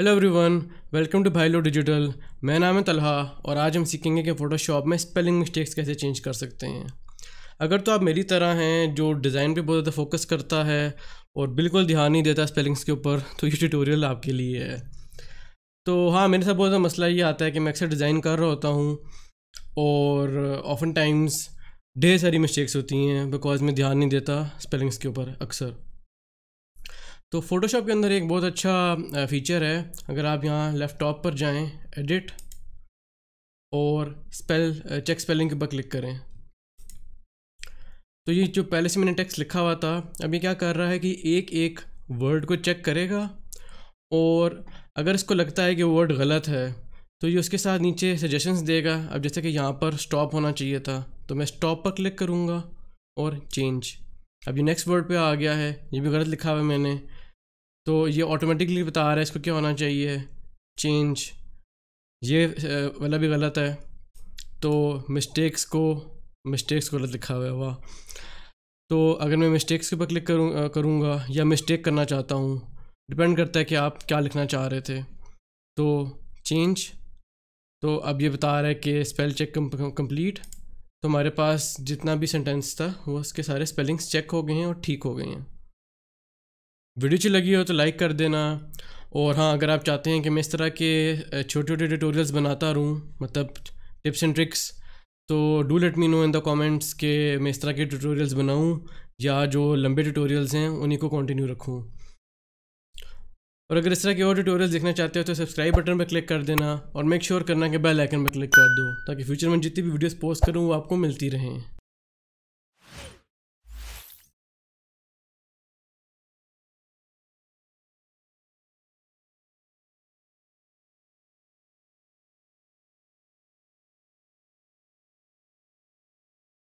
hello everyone welcome to Bhailo digital मैं नाम है तलहा और आज हम सीखेंगे कि फ़ोटोशॉप में स्पेलिंग मिस्टेक्स कैसे चेंज कर सकते हैं अगर तो आप मेरी तरह हैं जो डिज़ाइन पे बहुत ज़्यादा फोकस करता है और बिल्कुल ध्यान नहीं देता स्पेलिंग्स के ऊपर तो ये ट्यूटोरियल आपके लिए है तो हाँ मेरे साथ बहुत ज़्यादा मसला ये आता है कि मैं अक्सर डिज़ाइन कर रहा होता हूँ और ऑफन टाइम्स ढेर सारी मिस्टेक्स होती हैं बिकॉज मैं ध्यान नहीं देता स्पेलिंग्स के ऊपर अक्सर तो फ़ोटोशॉप के अंदर एक बहुत अच्छा फीचर है अगर आप यहाँ लैपटॉप पर जाएं एडिट और स्पेल चेक स्पेलिंग के ऊपर क्लिक करें तो ये जो पहले से मैंने टेक्स्ट लिखा हुआ था अब ये क्या कर रहा है कि एक एक वर्ड को चेक करेगा और अगर इसको लगता है कि वर्ड गलत है तो ये उसके साथ नीचे सजेशंस देगा अब जैसे कि यहाँ पर स्टॉप होना चाहिए था तो मैं स्टॉप पर क्लिक करूँगा और चेंज अब ये नेक्स्ट वर्ड पे आ गया है ये भी गलत लिखा हुआ है मैंने तो ये ऑटोमेटिकली बता रहा है इसको क्या होना चाहिए चेंज ये वाला भी गलत है तो मिस्टेक्स को मिस्टेक्स को गलत लिखा हुआ है वाह तो अगर मैं मिस्टेक्स के ऊपर क्लिक करूँ करूँगा या मिस्टेक करना चाहता हूँ डिपेंड करता है कि आप क्या लिखना चाह रहे थे तो चेंज तो अब ये बता रहा है कि स्पेल चेक कंप्लीट तो हमारे पास जितना भी सेंटेंस था वो उसके सारे स्पेलिंग्स चेक हो गए हैं और ठीक हो गए हैं वीडियो अच्छी लगी हो तो लाइक कर देना और हाँ अगर आप चाहते हैं कि मैं इस तरह के छोटे छोटे ट्यूटोरियल्स बनाता रहूँ मतलब टिप्स एंड ट्रिक्स तो do let me know in the comments के मैं इस तरह के ट्यूटोरियल्स बनाऊँ या जो लंबे ट्यूटोरियल्स हैं उन्हीं को कंटिन्यू रखूँ और अगर इस तरह के और ट्यूटोरियल्स देखना चाहते हो तो सब्सक्राइब बटन पर क्लिक कर देना और मेक श्योर sure करना कि बेल आइकन पर क्लिक कर दो ताकि फ्यूचर में जितनी भी वीडियोस पोस्ट करूँ वो आपको मिलती रहें